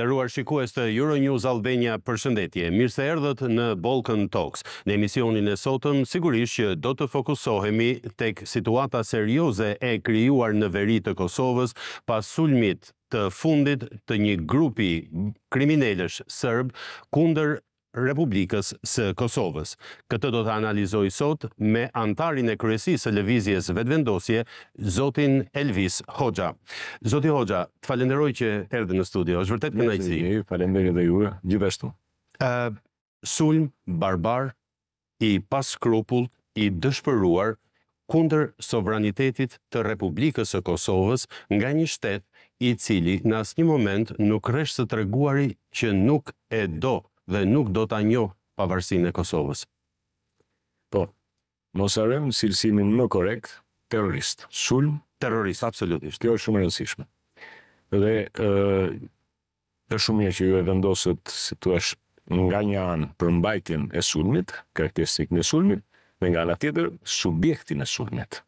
Nderuar shikues të Euronews Albania, përshëndetje. Mirë se erdhët në Balkan Talks. Në emisionin e sotëm sigurisht që do të fokusohemi tek situata serioze e krijuar në veri të Kosovës pas sulmit të fundit të një grupi kriminalësh serb kundër Republikës së Kosovës. Këtë do të analizoj sot me antarin e kryesisë e lëvizjes vetëvendosje, Zotin Elvis Hoxha. Zotin Hoxha, të falenderoj që erdhe në studio, është vërtet për nëjtësi. Një, falenderoj dhe jure, Sulm, barbar, i pas skrupull, i dëshpëruar, kunder sovranitetit të Republikës së Kosovës nga një shtetë i cili në asë një moment nuk reshtë të treguari që nuk e do dhe nuk do të njoh pavarësin e Kosovës. Po, mos arëm silsimin më korekt, terrorist. Sulm? Terrorist, absolutisht. Kjo është shumë rëndësishme. Dhe e, është shumë një që ju e vendosët, si tu është nga një anë për mbajtjen e sulmit, karakteristik në sulmit, dhe nga nga tjetër, subjektin e sulmit.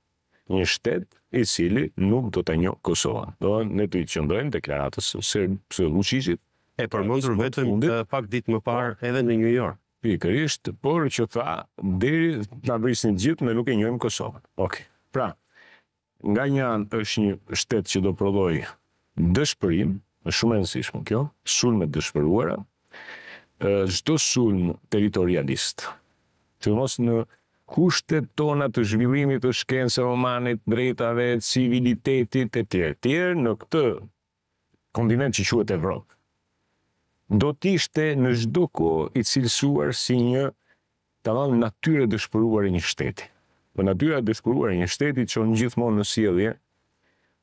Një shtet i cili nuk do të një Kosovën. Do në të i qëndojmë deklaratës së Lushishit, e përmëndur vetëm të pak ditë më parë edhe në New York. Pikërisht, por që tha, deri të në brisë gjithë, me nuk e njojmë Kosovën. Ok. Pra, nga një anë është një shtetë që do prodhoj dëshpërim, është shumë e nësishmë kjo, sulme dëshpëruara, zdo sulm teritorialist, të mos në kushtet tona të zhvillimit të e romanit, drejtave, civilitetit, e tjerë, tjerë, në këtë kontinent që quet Evropë do të ishte në çdo kohë i cilësuar si një tamam natyrë dëshpëruar e një shteti. Po natyra e dëshpëruar e një shteti çon gjithmonë në sjellje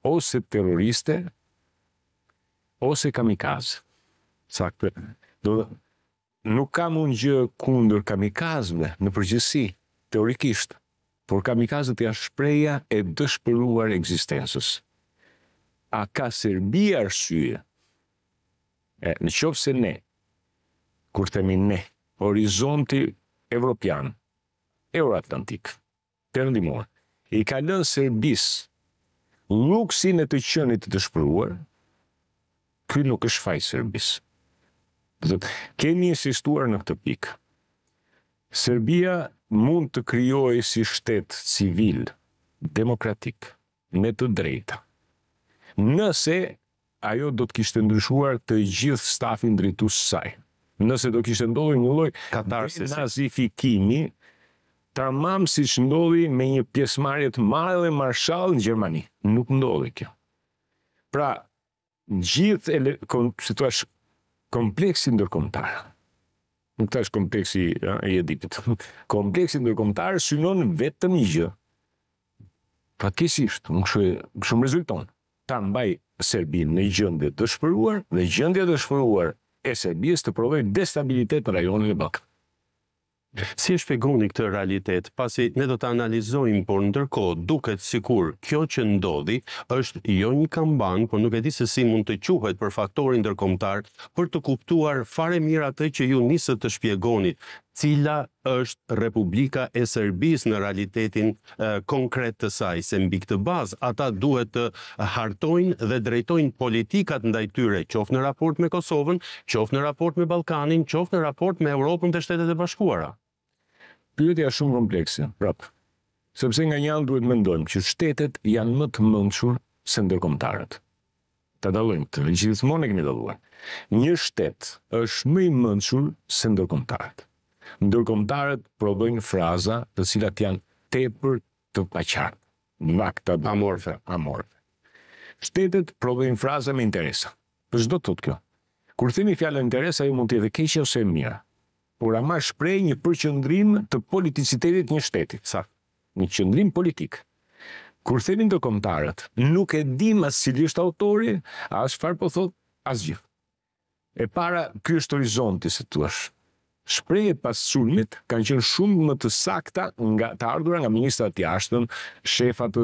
ose terroriste ose kamikaz. Saktë. Do nuk kam unë gjë kundër kamikazëve, në përgjithësi, teorikisht, por kamikazët janë shpreja e dëshpëruar ekzistencës. A ka Serbia arsye E, në qovë se ne, kur themi ne, horizonti evropian, euroatlantik, të rëndimuar, i ka lënë Serbis luksin e të qënit të shpëruar, këj nuk është faj Serbis. Dhe, kemi insistuar në këtë pikë. Serbia mund të kryoj si shtetë civil, demokratik, me të drejta. Nëse ajo do të kishte ndryshuar të gjithë stafin drejtues së saj. Nëse do kishte ndodhur një lloj katarsis, nazifikimi, tamam siç ndodhi me një pjesëmarrje të madhe dhe marshall në Gjermani. Nuk ndodhi kjo. Pra, gjithë ele, kompleksin si të kompleksi nuk të kompleksi ja, e editit, kompleksi ndërkomtar synon vetëm një gjë, fatkesisht, më shumë rezulton, ta mbaj Serbinë në gjendje të shpëruar dhe gjëndje të shpëruar e Serbisë të provojë destabilitet në rajonin e Ballkanit. Si e shpjegoni këtë realitet, pasi ne do të analizojmë, por ndërkohë duket sikur kjo që ndodhi është jo një kamban, por nuk e di se si mund të quhet për faktorin ndërkombëtar për të kuptuar fare mirë atë që ju nisët të shpjegoni cila është Republika e Serbis në realitetin konkret të saj, se mbi këtë bazë ata duhet të hartojnë dhe drejtojnë politikat ndaj tyre, qofë në raport me Kosovën, qofë në raport me Balkanin, qofë në raport me Europën të shtetet e bashkuara. Pyretja shumë komplekse, prapë, sepse nga njallë duhet mendojmë që shtetet janë më të mëndshur se ndërkomtarët. Ta dalojmë të regjithmonik një daluar. Një shtetë është më i mëndshur se ndërkomtarët ndërkombëtarët provojnë fraza të cilat janë tepër të paqartë, vakta amorfe, amorfe. Shtetet provojnë fraza me interesa. Për çdo thotë kjo. Kur themi fjalën interesa, ajo mund të jetë keqe ose e mirë. Por ama shpreh një përqendrim të politicitetit një shteti, sa një qendrim politik. Kur themi ndërkombëtarët, nuk e dim as cili është autori, as çfarë po thotë, asgjë. E para, ky është horizonti, se tu është shprejet pas sulmit kanë qenë shumë më të sakta nga të ardhura nga ministrat jashtën, shefat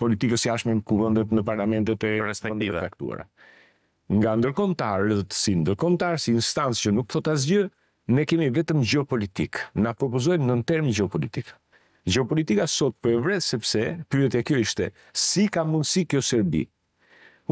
politikës jashtëme në kuvëndet në parlamentet e respektive. faktura. Nga ndërkomtarë dhe të si ndërkomtarë, si instancë që nuk thot asgjë, ne kemi vetëm geopolitik. Na propozojnë në në termë Gjeopolitika sot për po e vretë sepse, pyrët e kjo ishte, si ka mundësi kjo Serbi,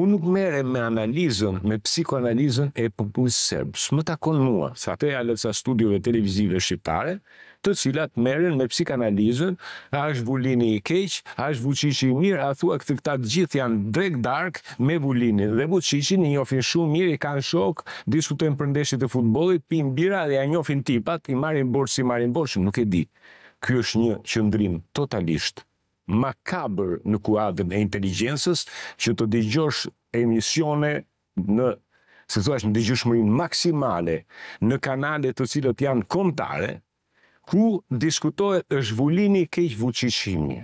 Unë nuk mere me analizën, me psikoanalizën e popullës sërbës, Së më takon mua, sa atë e alëca studiove televizive shqiptare, të cilat meren me psikanalizën, a është vullini i keqë, a është vuqishi i mirë, a thua këtë këta gjithë janë drek dark me vullini. Dhe vuqishi një njofin shumë mirë, i kanë shok, diskutojnë për ndeshit e futbolit, pinë bira dhe a njofin tipat, i marin borë i marin borë, nuk e di. Ky është një qëndrim totalisht makabër në kuadrën e inteligjencës që të dëgjosh emisione në se thua është në dëgjushmërin maksimale në kanale të cilët janë kontare, ku diskutohet është vullini keqë vëqishimi.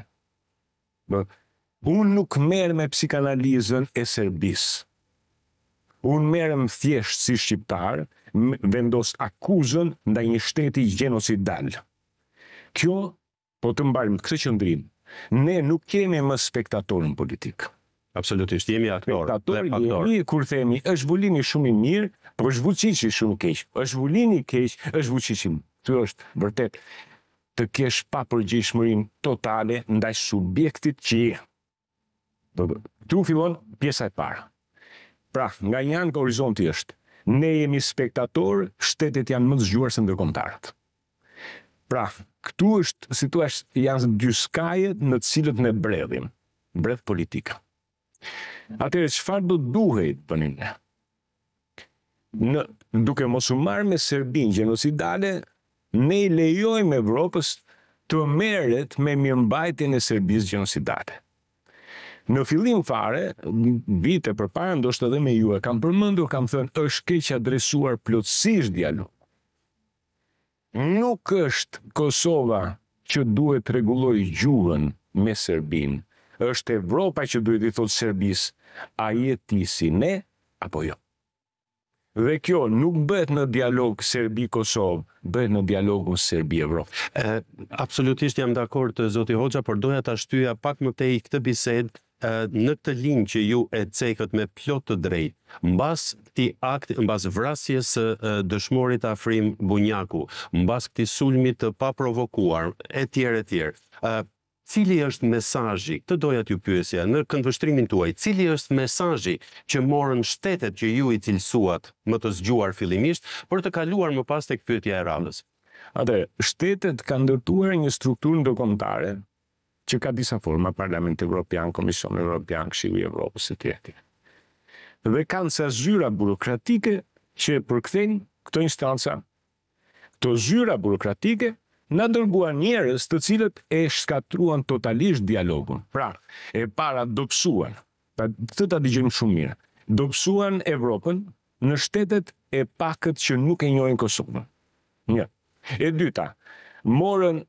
Unë nuk merë me psikanalizën e serbis. Unë merë më thjeshtë si shqiptarë, vendos akuzën nda një shteti genocidal. Kjo, po të mbarim këtë qëndrim, Ne nuk kemi më spektator në politikë. Absolutisht, jemi aktor. Spektator i mirë, kur themi, është vullini shumë i mirë, për është vullqici shumë keqë. është vullini keqë, është vullqicim. Të është, vërtet, të kesh pa përgjishmërin totale ndaj subjektit që je. Tu fillon pjesa e para. Pra, nga një anë ka horizonti është, ne jemi spektator, shtetet janë më të zgjuar së ndërkomtarët. Pra, këtu është, si tu është, janë së dy skajet në cilët ne bredhim, bredh politika. Atëre, qëfar do duhej, të një në? Në duke mos u marrë me Serbin gjenocidale, ne i lejojmë Evropës të merret me mirëmbajtjen e Serbisë gjenocidale. Në fillim fare, vite përpara ndoshtë edhe me ju e kam përmendur, kam thënë është keq adresuar plotësisht dialog nuk është Kosova që duhet të rregulloj gjuhën me Serbin. Është Evropa që duhet i thotë Serbis, a je ti si ne, apo jo. Dhe kjo nuk bëhet në dialog Serbi-Kosovë, bëhet në dialogu Serbi-Evropë. Absolutisht jam dakord të Zoti Hoxha, por doja të ashtuja pak më te i këtë bised, në këtë linjë që ju e cekët me plot të drejt, mbas këti akt, mbas vrasjes së dëshmorit Afrim Bunjaku, mbas këti sulmit të paprovokuar, e tjerë e tjerë, cili është mesajji, të doja t'ju pyesja, në këndvështrimin tuaj, cili është mesajji që morën shtetet që ju i cilësuat më të zgjuar fillimisht, për të kaluar më pas të këpytja e radhës? Atë, shtetet kanë ndërtuar një strukturë ndërkomtare, që ka disa forma, Parlament Evropian, Komision Evropian, Këshilli Evropës e tjetë. Dhe kanë sa zyra burokratike që e përkthejnë këto instanca. Këto zyra burokratike në dërguan njerës të cilët e shkatruan totalisht dialogun. Pra, e para dopsuan, pra, të të të digjim shumë mirë, dopsuan Evropën në shtetet e pakët që nuk e njojnë Kosovën. Një. E dyta, morën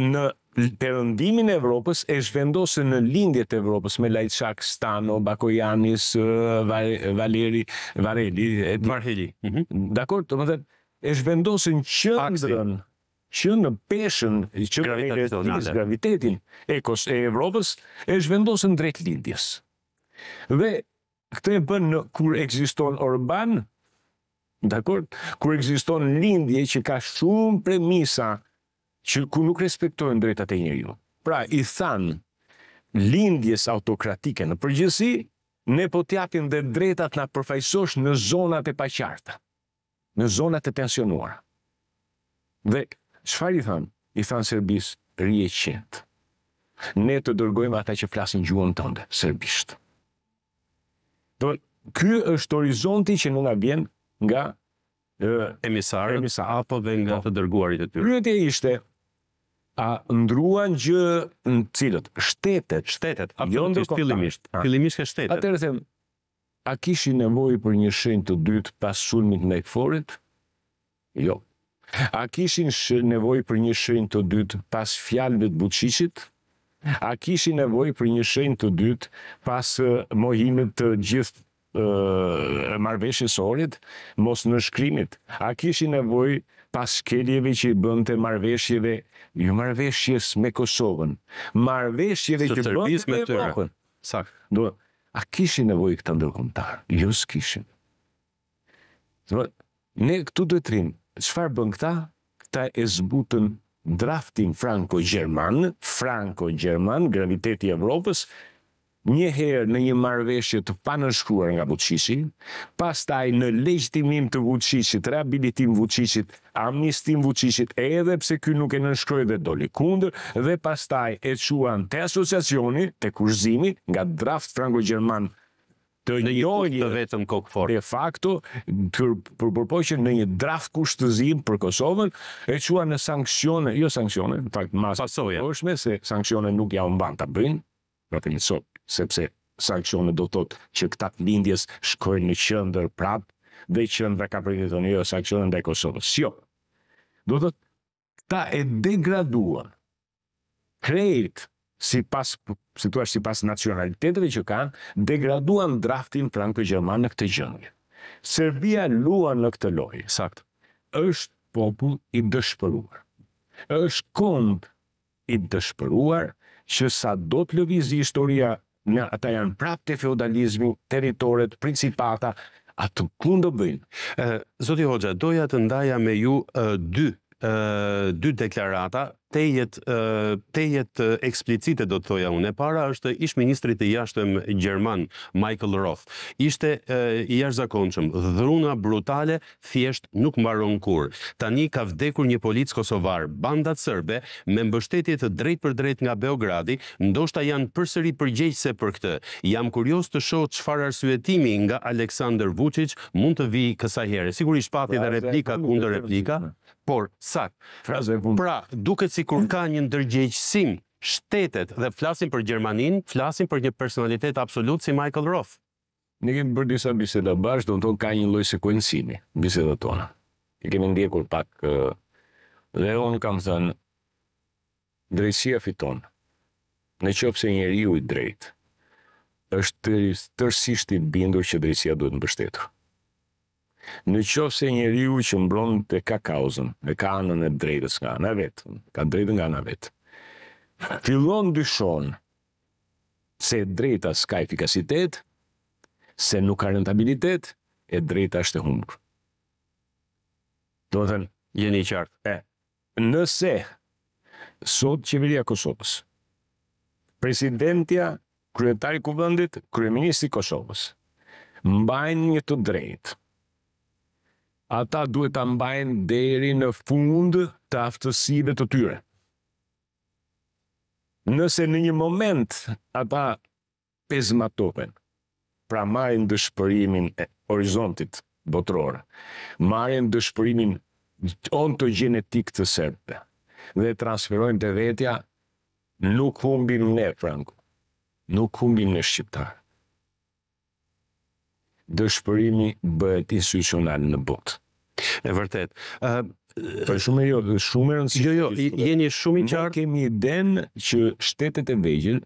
në përëndimin e Evropës e zhvendosën në lindjet e Evropës me Lajçak, Stano, Bakojanis, Valeri, Vareli, Edi. Marheli. Mm Dakor, të më dhe, e zhvendosën qëndrën, që në peshën që gravitetin, gravitetin e, kos, e Evropës, e zhvendosën drejt lindjes. Dhe këtë e bënë në kur ekziston Orban, dakor, kur ekziston lindje që ka shumë premisa në që ku nuk respektojnë drejtat e ju. Pra, i thanë lindjes autokratike në përgjithësi, ne po tjapin dhe drejtat na përfajsosh në zonat e paqarta, në zonat e tensionuara. Dhe çfarë i thanë? I thanë Serbis rije qend. Ne të dërgojmë ata që flasin gjuhën tënde, serbisht. Do ky është horizonti që nuk nga vjen nga emisarët, apo dhe nga po. të dërguarit e tyre. Pyetja ishte, a ndruan gjë në cilët? Shtetet. Shtetet. Jo, a jo në fillimisht. Fillimisht ka shtetet. Atëherë them, a kishin nevojë për një shenjë të dytë pas sulmit në Ekforit? Jo. A kishin nevojë për një shenjë të dytë pas fjalëve të Buçiçit? A kishin nevojë për një shenjë të dytë pas mohimit të gjithë ë marrveshjes orit, mos në shkrimit? A kishin nevojë pas keljeve që i bëndë të marveshjeve, jo marveshjes me Kosovën, marveshjeve që bënd të me Evropën. Sak. Do, a kishin nevoj këta ndërkomtarë? Jo s'kishin. Ne këtu të trim, qëfar bën këta? Këta e zbutën draftin franco-gjerman, franco-gjerman, graviteti Evropës, një herë në një marveshje të panëshkuar nga Vucicin, pas taj në legjtimim të Vucicit, rehabilitim Vucicit, amnistim Vucicit, edhe pse kjo nuk e nënshkroj dhe doli kundër, dhe pas taj e quan të asociacioni të kushzimi, nga draft frango gjerman të në njohje të vetëm kokfor. De për në një draft kushtëzim për Kosovën, e quan në sanksione, jo sanksione, në fakt mas. Pasoja. Është me se sankcione nuk janë mban ta bëjnë, pra të një sepse sankcionet do thotë që këta lindjes shkojnë në qendër prap dhe qendra ka pritur të njëjë sankcionin ndaj Kosovës. Sjo, Do thotë këta e degraduan. Krejt si pas, si tu si pas nacionaliteteve që kanë, degraduan draftin franko-gjerman në këtë gjëngje. Serbia luan në këtë lojë, sakt, është popull i dëshpëruar. është kond i dëshpëruar që sa do të lëvizi historia nga ata janë prapë të feudalizmi, teritoret, principata, atë kundë bëjnë. Zoti Hoxha, doja të ndaja me ju dy dy deklarata tejet tejet eksplicite do të thoja unë. E para është ish ministri i jashtëm gjerman Michael Roth. Ishte i jashtëzakonshëm. Dhruna brutale thjesht nuk mbaron kur. Tani ka vdekur një polic kosovar, banda serbe me mbështetje të drejtë për drejt nga Beogradi, ndoshta janë përsëri përgjegjëse për këtë. Jam kurioz të shoh çfarë arsyetimi nga Aleksandr Vučić mund të vi kësaj herë. Sigurisht pati edhe pra, replika kundër replika, po. por sakt. Pra, duket si kur ka një ndërgjegjësim shtetet dhe flasim për Gjermanin, flasim për një personalitet absolut si Michael Roth. Ne kemi për disa biseda bashkë, do në tonë ka një loj sekuensimi, biseda tona. I kemi ndjekur pak, dhe onë kam thënë, drejtësia fiton, në qopë njeri ju i drejtë, është tërsisht i bindur që drejtësia duhet në bështetur. Në qovë se një riu që mbron të ka kauzën, e ka anën e drejtës nga anë vetë, ka drejtën nga anë vetë. Filon dyshon se drejta s'ka efikasitet, se nuk ka rentabilitet, e drejta është e humbë Do të thënë, jeni i qartë. E, nëse, sot qeveria Kosovës, presidentja, kryetari kubëndit, kryeministri Kosovës, mbajnë një të drejtë, ata duhet ta mbajnë deri në fund të aftësive të tyre. Nëse në një moment ata pezmatopen, pra marrin dëshpërimin e horizontit botror, marrin dëshpërimin ontogenetik të serbe dhe transferojnë të vetja, nuk humbim ne, Franku, nuk humbim ne shqiptarë. Dëshpërimi bëhet institucional në botë. E vërtet. Ë uh, po, shumë e jo, shumë e rëndësishme. Jo, jo, jeni shumë i qartë. Ne kemi iden që shtetet e vegjël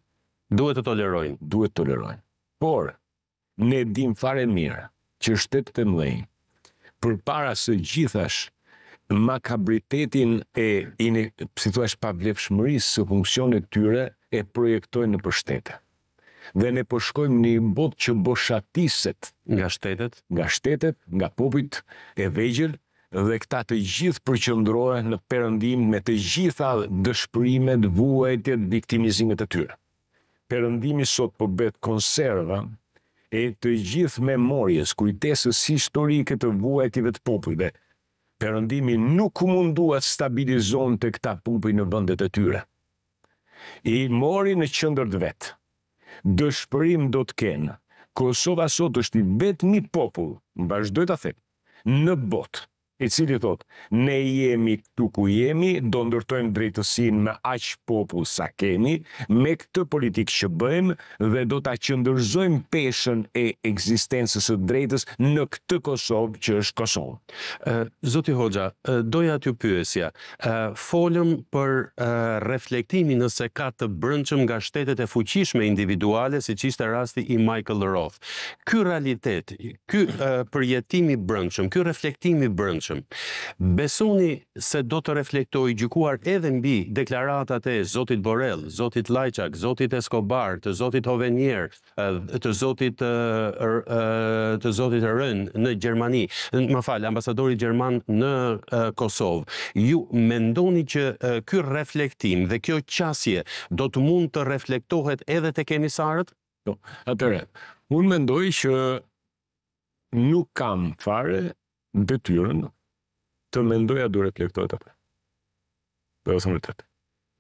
duhet të tolerojnë, duhet të tolerojnë. Por ne dim fare mirë që shtetet e për përpara së gjithash makabritetin e inë, si thuaç, pavlefshmërisë së funksionet tyre e projektojnë në shtetet dhe ne po shkojmë në një bot që boshatiset nga shtetet, nga shtetet, nga popujt e vegjël dhe këta të gjithë përqendrohen në perëndim me të gjitha dëshpërimet, vuajtjet, viktimizimet e tyre. Perëndimi sot po bëhet konserva e të gjithë memorjes, kujtesës historike të vuajtjeve të popujve. Perëndimi nuk munduat stabilizon të këta pupi në bëndet e tyre. I mori në qëndër të vetë dëshpërim do të kenë. Kosova sot është i vetë një popull, bashkë bashdoj të thepë, në botë, i cili thot, ne jemi këtu ku jemi, do ndërtojmë drejtësinë me aq popull sa kemi, me këtë politikë që bëjmë dhe do ta qëndërzojmë peshën e ekzistencës së drejtës në këtë Kosovë që është Kosovë. Ë zoti Hoxha, doja t'ju pyesja, ë folëm për reflektimin nëse ka të brëndshëm nga shtetet e fuqishme individuale si qiste rasti i Michael Roth. Ky realitet, ky përjetimi i brëndshëm, ky reflektim i brëndshëm Besoni se do të reflektoj gjykuar edhe mbi deklaratat e Zotit Borel, Zotit Lajçak, Zotit Eskobar, të Zotit Hovenier, eh, të Zotit të eh, eh, të Zotit Rën në Gjermani, më fal, ambasadori gjerman në Kosovë. Ju mendoni që ky reflektim dhe kjo qasje do të mund të reflektohet edhe tek emisarët? Jo, atëre. Unë mendoj që nuk kam fare detyrën të mendoja duhet reflektohet apo. Dhe ose më të.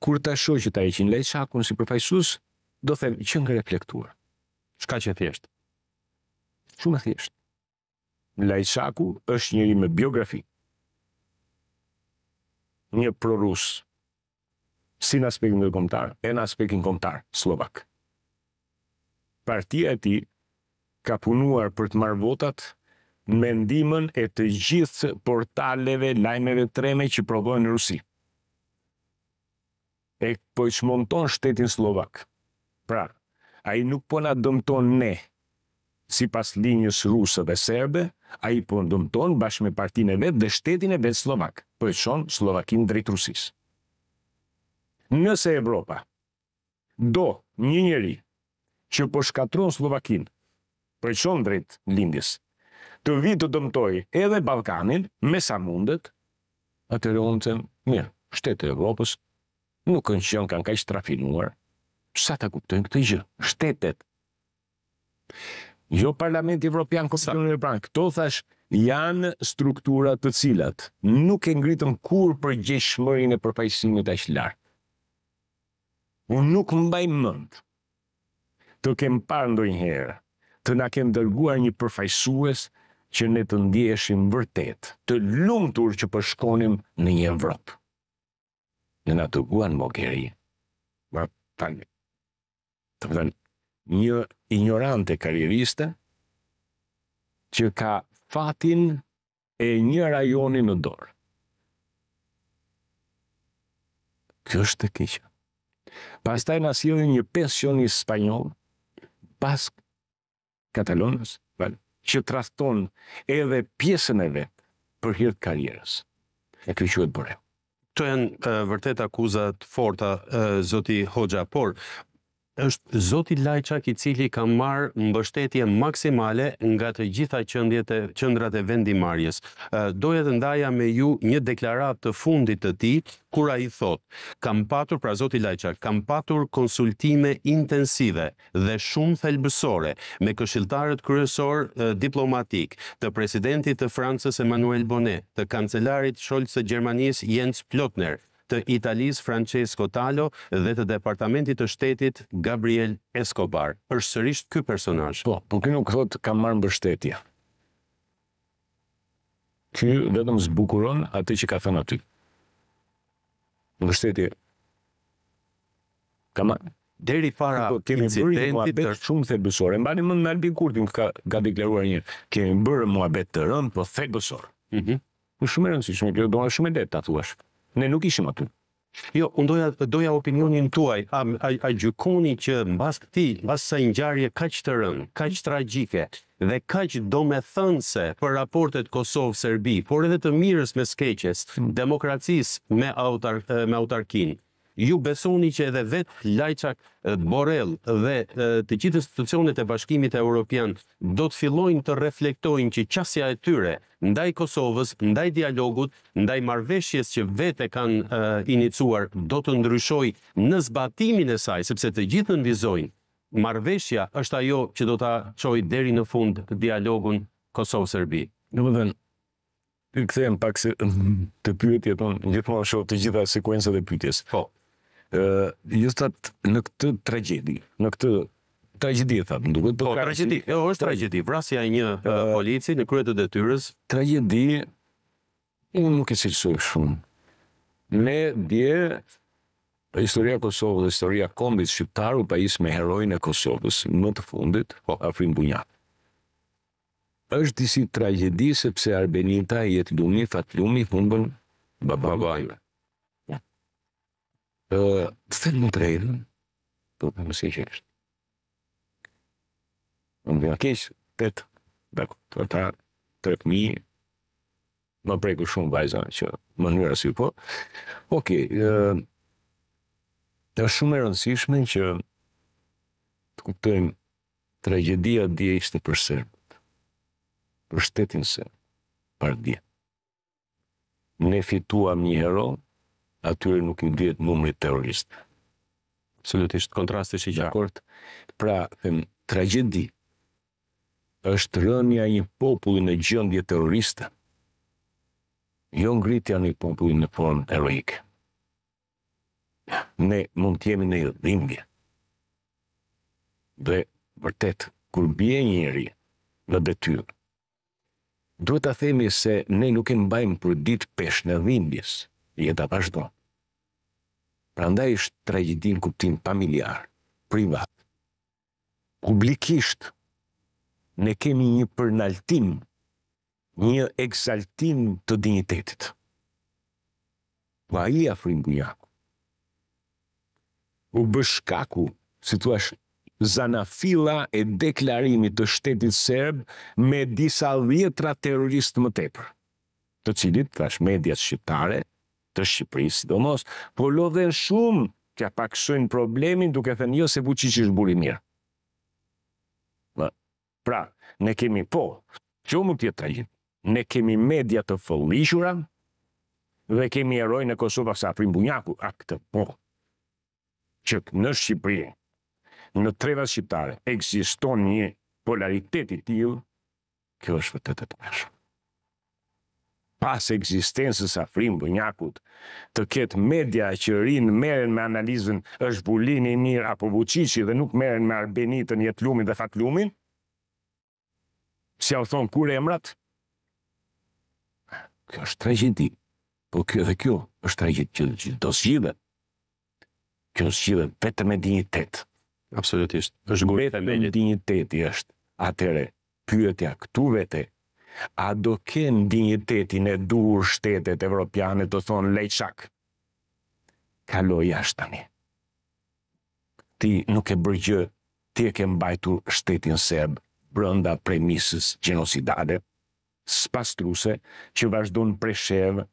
Kur ta shoh që ta heqin lej shakun si përfaqësues, do them që ngre reflektuar. Çka që thjesht. Shumë thjesht. Lej shaku është njëri me biografi. Një prorus. Si në aspektin në komtar, e në aspektin komtar, Slovak. Partia e ti ka punuar për të marrë votat mendimën e të gjithë portaleve lajmeve treme që provojnë në Rusi. E po i shmonton shtetin Slovak. Pra, a i nuk po na dëmton ne, si pas linjës rusë dhe serbe, a i po ndëmton bashkë me partin e vetë dhe shtetin e vetë Slovak, po e shonë Slovakin drejtë Rusis. Nëse Evropa, do një njeri që po shkatron Slovakin, po e shonë drejtë lindjes, të vitë të dëmtoj edhe Balkanin, me sa mundet, atërë unë të mirë, shtetë e Evropës, nuk në qënë kanë kaqë trafinuar, sa ta kuptojnë këtë gjë, shtetet. Jo Parlament Evropian Komisionin e Pranë, këto thash janë struktura të cilat nuk e ngritën kur për gjeshëmërin e përfajsimit aq lartë. Unë nuk mbaj mend të kem parë ndonjëherë të na kem dërguar një përfaqësues që ne të ndjeshim vërtet, të lumtur që përshkonim po në një vërëpë. Në nga të guan, më keri, tani, të përën, një ignorante karjeriste që ka fatin e një rajoni në dorë. Kjo është të kisha. Pas taj nësjojë një pensionist shoni spanyol, pas katalonës, që traston edhe pjesën e vetë për hirtë karierës. E këtë që e të bërë. Të janë vërtet akuzat forta, zoti Hoxha, por është Zoti Lajçak i cili ka marrë mbështetje maksimale nga të gjitha qendjet e qendrat e vendimarrjes. Doja të ndaja me ju një deklaratë të fundit të tij kur ai thot: "Kam patur pra Zoti Lajçak, kam patur konsultime intensive dhe shumë thelbësore me këshilltarët kryesor diplomatik, të presidentit të Francës Emmanuel Bonet, të kancelarit Scholz të Gjermanisë Jens Plotner, të Italis Francesco Talo dhe të Departamentit të Shtetit Gabriel Escobar. Êshtë sërisht ky personaj? Po, po kënë nuk thotë kam marë mbër shtetja. Ky vetëm zbukuron atë që ka thënë aty. Mbër shtetje. kam marë. Deri para po, incidentit të shumë the besore. Mbani mend me Albin Kurti ka ka deklaruar një kemi bërë muhabet të rënd, po the Mhm. Mm -hmm. shumë e rëndësishme, kjo do të shumë e lehtë ta thuash ne nuk ishim aty. Jo, unë doja, doja opinionin tuaj, a, a, a gjukoni që në bas mbas bas sa njarje ka që të rënë, ka që dhe ka që do me për raportet Kosovë-Serbi, por edhe të mirës me skeqes, demokracis me, autark, me autarkinë, ju besoni që edhe vetë Lajçak, Borel dhe të gjithë institucionet e bashkimit e Europian do të fillojnë të reflektojnë që qasja e tyre ndaj Kosovës, ndaj dialogut, ndaj marveshjes që vetë kanë inicuar do të ndryshoj në zbatimin e saj, sepse të gjithë në nëvizojnë, marveshja është ajo që do të qoj deri në fund dialogun Kosovë-Serbi. Në më dhenë, të këthejmë pak se të pyetje, të gjithë më shohë të gjitha sekuensa dhe pyetjes. Po uh, justat në këtë tragedi, në këtë tragedi, thëm, duke të po, po kërë... tragedi, jo, është tragedi, vrasja e një uh, polici në krye të detyres. Tragedi, unë nuk e si të sojë shumë. Ne dje, historia Kosovë dhe historia kombit shqiptaru pa isë me herojnë e Kosovës në të fundit, po, afrim bunjat. është disi tragedi sepse Arbenita jetë lumi, fatë lumi, humbën, babajme. Baba të Thelë më të rejdën, të të më që është. Në më dhja kishë, të të të të të të të mi, më preku shumë vajza që më njëra si po. Oke, uh, të shumë e rëndësishme që të kuptojmë tragedia dje ishte për sërbët, për shtetin sërbët, për dje. Ne fituam një heronë, atyre nuk i dhjetë numri terrorist. Absolutisht, kontrasti pra, është i Ja. Pra, them, tragedi është rënja një populli në gjëndje terroriste, jo ngritja një populli në formë eroike. Ne mund t'jemi në dhimbje. Dhe, vërtet, kur bje njëri në detyrë, duhet të themi se ne nuk e mbajmë për ditë peshë në dhimbjes, e a vazhdojnë. Pra ndaj është tragedi në kuptim familjar, privat. Publikisht, ne kemi një përnaltim, një eksaltim të dignitetit. Po a i afrim bunjaku. U bëshkaku, si tu ashtë, zanafila e deklarimit të shtetit serb me disa vjetra terrorist më tepër, të cilit, thash, medjat shqiptare, të Shqipërisë, si do mos, por lodhen shumë që a problemin duke thënë jo se buqi që është buri mirë. Pra, ne kemi po, që më tjetë të ne kemi media të fëllishura dhe kemi eroj në Kosovë sa aprim bunjaku, a këtë po, që në Shqipëri, në treva shqiptare, ekziston një polaritetit tillë, kjo është vëtë të të përshë pas eksistencës a frim bënjakut, të ketë media që rinë meren me analizën është bulin i njërë apo buqici dhe nuk meren me arbenitën, të lumin dhe fat lumin, si au thonë kur e Kjo është tragedi, po kjo dhe kjo është tragedi që në do s'gjive. kjo në s'jive vetë me dignitet. Absolutisht, është gojtë me dignitet. dignitet i është atere pyetja këtu vete, a do kënë dignitetin e dur shtetet evropiane të thonë lejqak? Kalo ashtë tani. Ti nuk e bërgjë, ti e ke mbajtur shtetin serb brënda premisës gjenosidade spastruse që vazhdojnë preshevë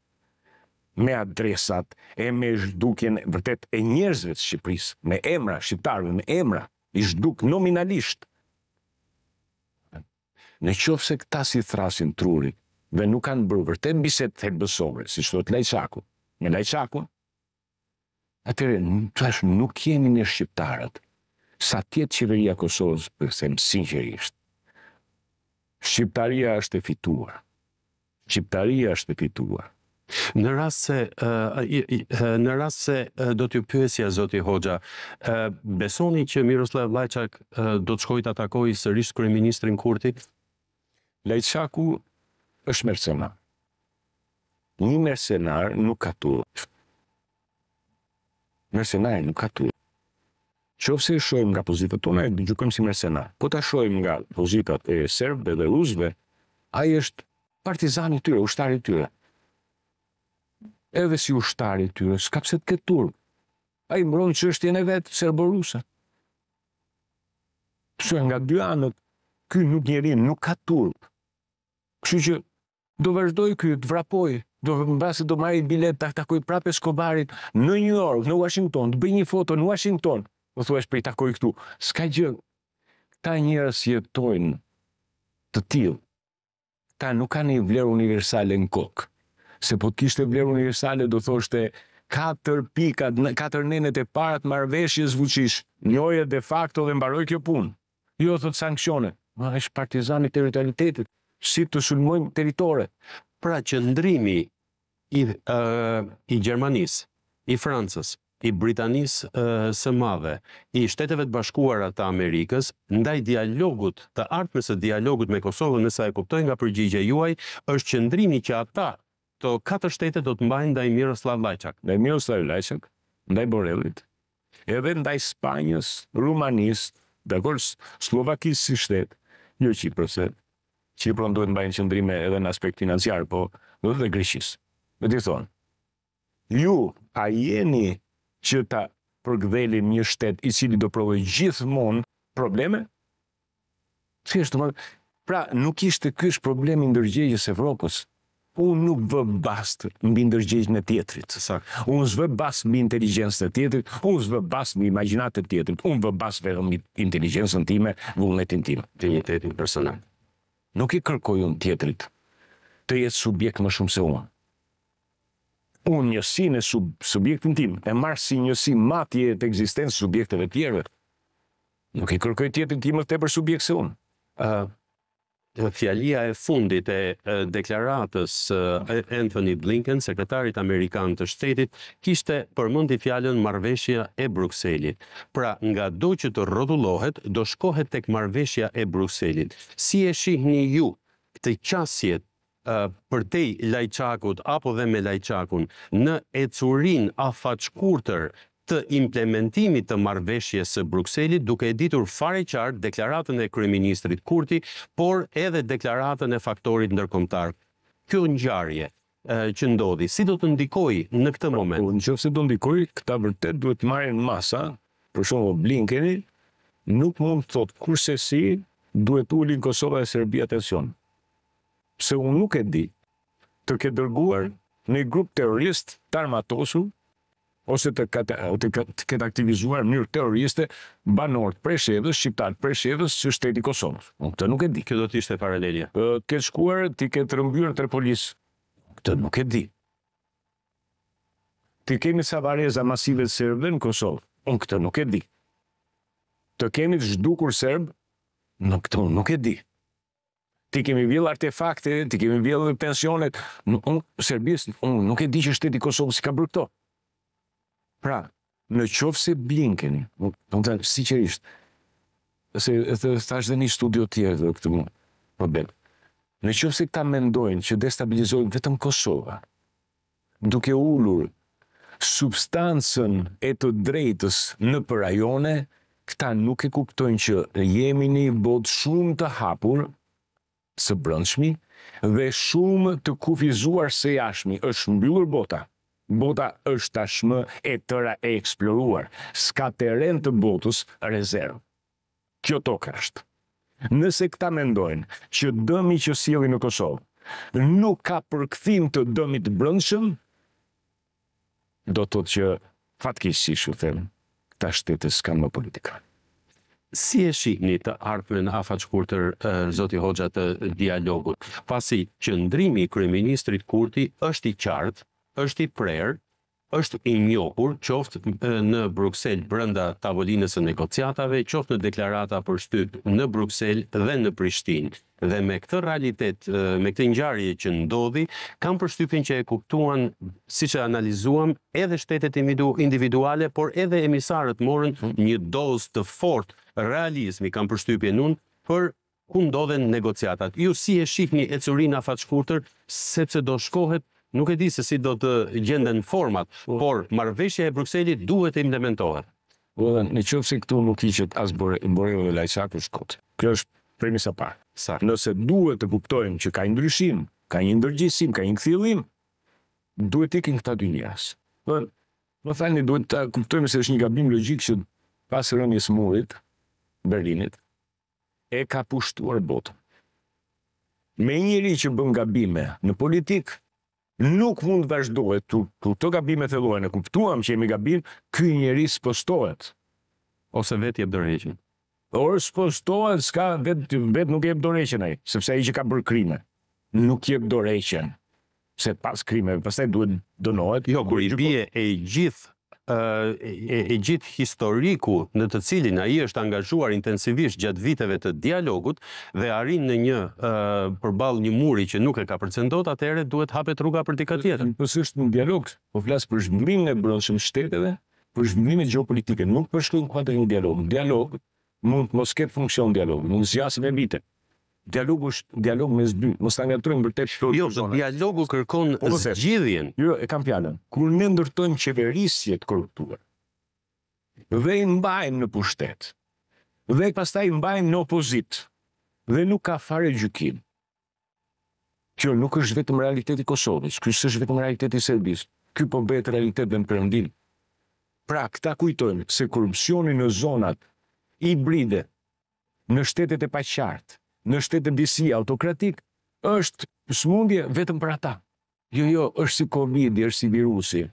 me adresat e me zhduken vërtet e njerëzve të Shqipërisë, me emra, shqiptarve, me emra, i zhduk nominalisht në qofë se këta si thrasin trurit dhe nuk kanë bërë vërtet biset të bësore, si shtot lajqaku, në lajqaku, atyre, nuk jeni në shqiptarët, sa tjetë qeveria Kosovës, për sem sinqerisht, shqiptaria është e fituar, shqiptaria është e fituar, Në rast se, në rast se do t'ju pyesja, Zoti Hoxha, besoni që Miroslav Lajçak do të shkojt të atakoj sërish kërë ministrin Kurti? Lajçaku është mercenar. Një mercenar nuk ka tu. Mercenar nuk ka tu. Qo se shojmë nga pozitët të e gjukëm si mercenar. Po të shojmë nga pozitët e serbëve dhe ruzbe, a i është partizani i tyre, ushtari i tyre. Edhe si ushtari i tyre, s'ka pëse të këtë turë. A i mbronë që është jene vetë sërbë Pësë nga dy anët, këj nuk njerim, nuk ka turë. Kështu që do vazhdoj ky të vrapoj, do mbasi do marr bilet tak takoj prapë Skobarit në New York, në Washington, të bëj një foto në Washington. më thuash për takoj këtu. S'ka gjë. ta njerëz jetojnë të tillë. ta nuk kanë një vlerë universale në kokë. Se po të kishte vlerë universale do thoshte katër pika, katër nenet e para të marrveshjes vuçish. de facto dhe mbaroi kjo punë. Jo thot sanksione, ma është partizani territorialitetit si të sulmojmë teritore. Pra që ndrimi i Gjermanis, i Fransës, i Britanis së madhe, i shteteve të bashkuara të Amerikës, ndaj dialogut, të artë mësë dialogut me Kosovën, nësa e kuptojnë nga përgjigje juaj, është që ndrimi që ata të katër shtete do të mbajnë ndaj Miroslav Lajçak. Ndaj Miroslav Lajçak, ndaj Borelit, edhe ndaj Spanjës, Rumanistë, dhe kërës Slovakisë si shtetë, një qipërset, Qipron duhet mbajnë qëndrime edhe në aspektin azjarë, po në dhe Grishis. Dhe ti thonë, ju a jeni që ta përgdhelin një shtet i cili do provoj gjithmonë probleme? Si është më... Pra, nuk ishte kësh problemi ndërgjegjës Evropës. Unë nuk vë bastë mbi ndërgjegjën e tjetrit. Sak. Unë nuk vë bastë mbi inteligencën e tjetrit, unë nuk vë bastë mbi imaginatët tjetrit, unë vë bastë vetëm mbi inteligencën time, vullnetin tim, Vullnetin personal nuk i kërkoj unë tjetrit të jetë subjekt më shumë se unë. Unë njësi në subjektin tim, e marë si njësi matje të eksistencë subjekteve tjerëve, nuk i kërkoj tjetrit tim më të e për subjekt se unë. Fjalia e fundit e deklaratës Anthony Blinken, sekretarit Amerikan të shtetit, kishte për mundi fjallën marveshja e Bruxellit. Pra, nga do që të rodullohet, do shkohet tek marveshja e Bruxellit. Si e shihni ju këtë qasjet për te lajqakut apo dhe me lajqakun në ecurin a faqkurëtër të implementimit të marveshje së Bruxellit, duke editur fare qartë deklaratën e Kryeministrit Kurti, por edhe deklaratën e faktorit ndërkomtar. Kjo gjarje që ndodhi, si do të ndikoj në këtë moment? Në që si do ndikoj, këta vërtet duhet të marrin masa, për shumë Blinkeni, nuk mund të thotë kurse si duhet ullin Kosova e Serbia tension. Se unë nuk e di të ke dërguar në grup terrorist të armatosu ose të, kate, të, këtë aktivizuar në teoriste terroriste banorët prej shefës, shqiptarët prej shefës së shteti Kosovës. Unë këtë nuk e di. Kjo do të ishte paralelja. Këtë ke shkuar ti ke të rëmbyer tre Këtë nuk e di. Ti kemi sa vareza masive serbe në Kosovë. Unë këtë nuk e di. Të kemi të zhdukur sërbë. në këtë nuk e di. Ti kemi vjell artefakte, ti kemi vjell pensionet, në, unë, Serbis, nuk e di që shteti Kosovë si ka bërë këto. Pra, në qofë se Blinken, më të si siqerisht, se të thash dhe një studio tjerë dhe këtë mund, po bel, në qofë se ta mendojnë që destabilizojnë vetëm Kosova, duke ullur substancën e të drejtës në përajone, këta nuk e kuptojnë që jemi një bot shumë të hapur, së brëndshmi, dhe shumë të kufizuar se jashmi, është mbyllur bota. Bota është tashmë e tëra e eksploruar, s'ka teren të botës rezervë. Kjo tokë është. Nëse këta mendojnë që dëmi që sili në Kosovë nuk ka përkëthim të dëmit brëndshëm, do të të që fatkisë si them, këta shtetës kanë më politika. Si e shihni të në afat shkurtër e, zoti Hoxha të dialogut? Pasi qëndrimi i kryeministrit Kurti është i qartë, është i prerë, është i njohur qoftë në Bruksel brenda tavolinës së negociatave, qoftë në deklarata për shtyp në Bruksel dhe në Prishtinë. Dhe me këtë realitet, me këtë ngjarje që ndodhi, kam përshtypjen që e kuptuan, siç e analizuam, edhe shtetet individuale, por edhe emisarët morën një dozë të fortë realizmi, kam përshtypjen unë, për ku ndodhen negociatat. Ju si e shihni ecurin afatshkurtër sepse do shkohet nuk e di se si do të gjenden format, po, po. por, por marveshja e Bruxellit duhet të implementohet. Po, dhe, në qëfë se këtu nuk i qëtë asë bërë, dhe lajsakë është Kjo është premisa pa. Sa? Nëse duhet të kuptojmë që ka ndryshim, ka një ndërgjësim, ka një këthilim, duhet të ikin këta dy njësë. Dhe, më thani, duhet të kuptojmë se është një gabim logik që pas rëmjës murit, Berlinit, e ka pushtuar botë. Me njëri që bëm gabime në politikë, nuk mund të vazhdohet të të të gabimet e lojnë, e kuptuam që jemi gabim, këj njeri së postohet. Ose vetë jep dërheqin. Orë së postohet, s'ka vetë, vetë nuk jep dërheqin e, sepse e që ka bërë krime, nuk jep dërheqin. Se pas krime, përse duhet dënohet. Jo, kur i bje e gjithë e gjithë historiku në të cilin a i është angazhuar intensivisht gjatë viteve të dialogut dhe arin në një përbal një muri që nuk e ka përcendot, atë duhet hapet rruga për tika tjetër. Në është në dialog, po flasë për zhvimim në bronshëm shteteve, për zhvimim e geopolitike, nuk përshkën kuatë e një dialog. Dialog, mund mos ketë funksion dialog, mund zjasën e vite dialogu është dialog mes dy, mos ta ngatrojmë vërtet shpirtin. Jo, zonë. dialogu kërkon po, zgjidhjen. Jo, e kam fjalën. Kur ne ndërtojmë qeverisje të korruptuar, dhe i mbajmë në pushtet, dhe pastaj i mbajmë në opozit, dhe nuk ka fare gjykim. Kjo nuk është vetëm realiteti i Kosovës, ky është vetëm realiteti i Serbisë. Ky po bëhet realitet në Perëndin. Pra, këta kujtojmë se korrupsioni në zonat i në shtetet e paqartë, në shtetën disi autokratik, është smundje vetëm për ata. Jo, jo, është si COVID, është si virusi.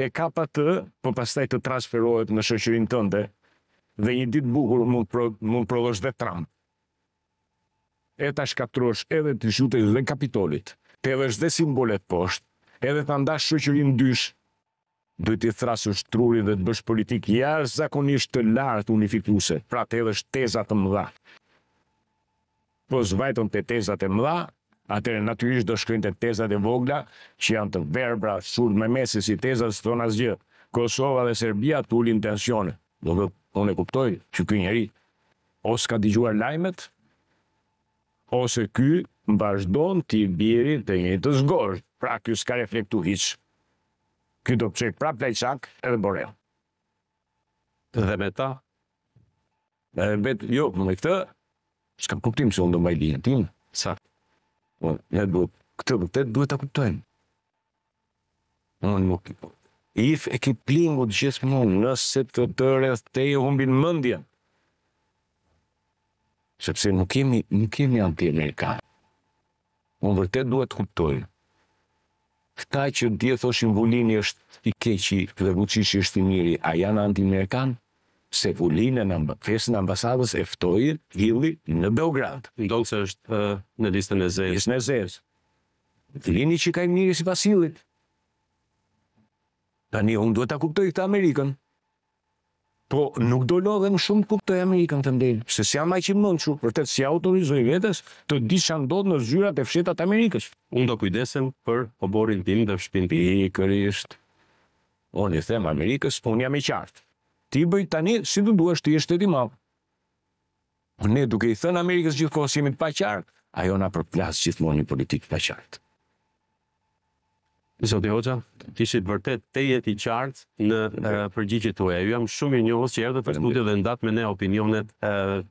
E ka pa të, po pastaj të transferohet në shëqërin tënde, dhe një ditë bukur mund, prodhësh mund dhe Trump. E ta shkatrosh edhe të gjute dhe kapitolit, të edhe shde simbolet poshtë, edhe të ndash shëqërin dysh, dhe të thrasësh trurin dhe të bësh politik jarë zakonisht të lartë unifikuse, pra të edhe shteza të mëdha, po zbajton të tezat e mëdha, e natyrisht do shkrynë të tezat e vogla, që janë të verbra, shurë me mesi si tezat së thonë asgjë. Kosova dhe Serbia të ullin tensione. Do dhe, e kuptoj që kë njeri, ose ka digjuar lajmet, ose ky vazhdon të i birin të një të zgorë, pra kjo s'ka reflektu hiqë. Ky do pëqek pra plejçak edhe borel. Dhe me ta? Dhe me jo, me këtë, s'kam kuptim se unë do mbaj linën tim. Sa? Po, ja duhet, këtë vërtet duhet ta kuptojmë. Unë nuk if e ke plingu të gjithë më nëse të të rreth te humbin mendjen. Sepse nuk kemi, nuk kemi anti-amerikanë. Unë vërtet duhet të kuptojnë. Këta që dje thoshin Bulini është i keqi dhe vëqishi është i miri, a janë anti-amerikanë? se vullin e amb fesën ambasadës eftoj vili në Beograd. Do të është në listën e zezë. Listën e zezë. Vini që ka i mirë si Vasilit. Tani, unë duhet të kuptoj këtë Amerikën. Po, nuk do dhe më shumë kuptoj Amerikën të mdejnë. Se si jam a që që, për të si autorizoj vetës, të di që në zyrat e fshetat Amerikës. Unë do kujdesem për oborin tim dhe fshpin tim. I, kërisht. Unë i them Amerikës, unë jam i qartë ti bëj tani si të duash ti e shteti ma. Ne duke i thënë Amerikës gjithkohës jemi të paqartë, ajo na përplas gjithmonë një politikë të paqartë. Zoti Hoxha, ti ishit vërtet te je i qartë në përgjigjet tuaja. Ju jam shumë i njohur se erdhe për studio dhe ndat me ne opinionet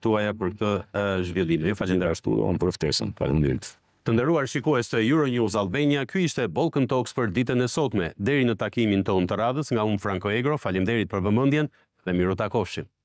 tuaja për këtë zhvillim. Ju falenderoj ashtu, on për ftesën. Faleminderit. Të nderuar shikues të Euronews Albania, ky ishte Balkan Talks për ditën e sotme. Deri në takimin tonë të radhës nga unë Franco Egro, faleminderit për vëmendjen Dhe miru takofshin